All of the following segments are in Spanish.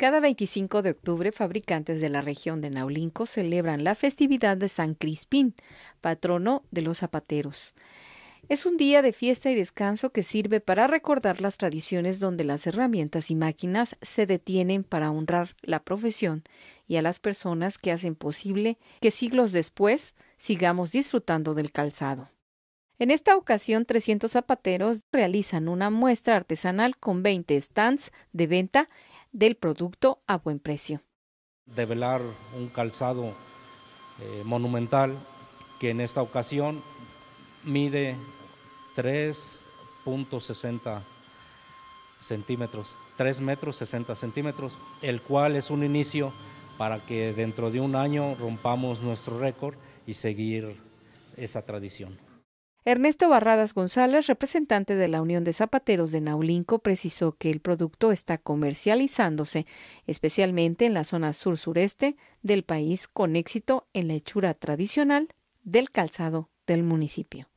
Cada 25 de octubre, fabricantes de la región de Naulinco celebran la festividad de San Crispín, patrono de los zapateros. Es un día de fiesta y descanso que sirve para recordar las tradiciones donde las herramientas y máquinas se detienen para honrar la profesión y a las personas que hacen posible que siglos después sigamos disfrutando del calzado. En esta ocasión, 300 zapateros realizan una muestra artesanal con 20 stands de venta del producto a buen precio. Develar un calzado eh, monumental que en esta ocasión mide 3.60 centímetros, 3 metros 60 centímetros, el cual es un inicio para que dentro de un año rompamos nuestro récord y seguir esa tradición. Ernesto Barradas González, representante de la Unión de Zapateros de Naulinco, precisó que el producto está comercializándose, especialmente en la zona sur-sureste del país, con éxito en la hechura tradicional del calzado del municipio.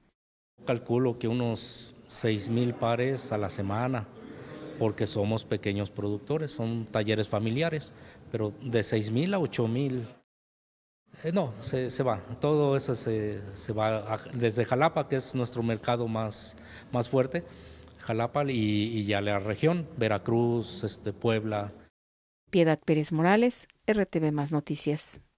Calculo que unos seis mil pares a la semana, porque somos pequeños productores, son talleres familiares, pero de 6 mil a 8 mil eh, no, se, se, va. Todo eso se, se va desde Jalapa, que es nuestro mercado más, más fuerte, Jalapa y, y ya la región, Veracruz, este, Puebla. Piedad Pérez Morales, RTV Más Noticias.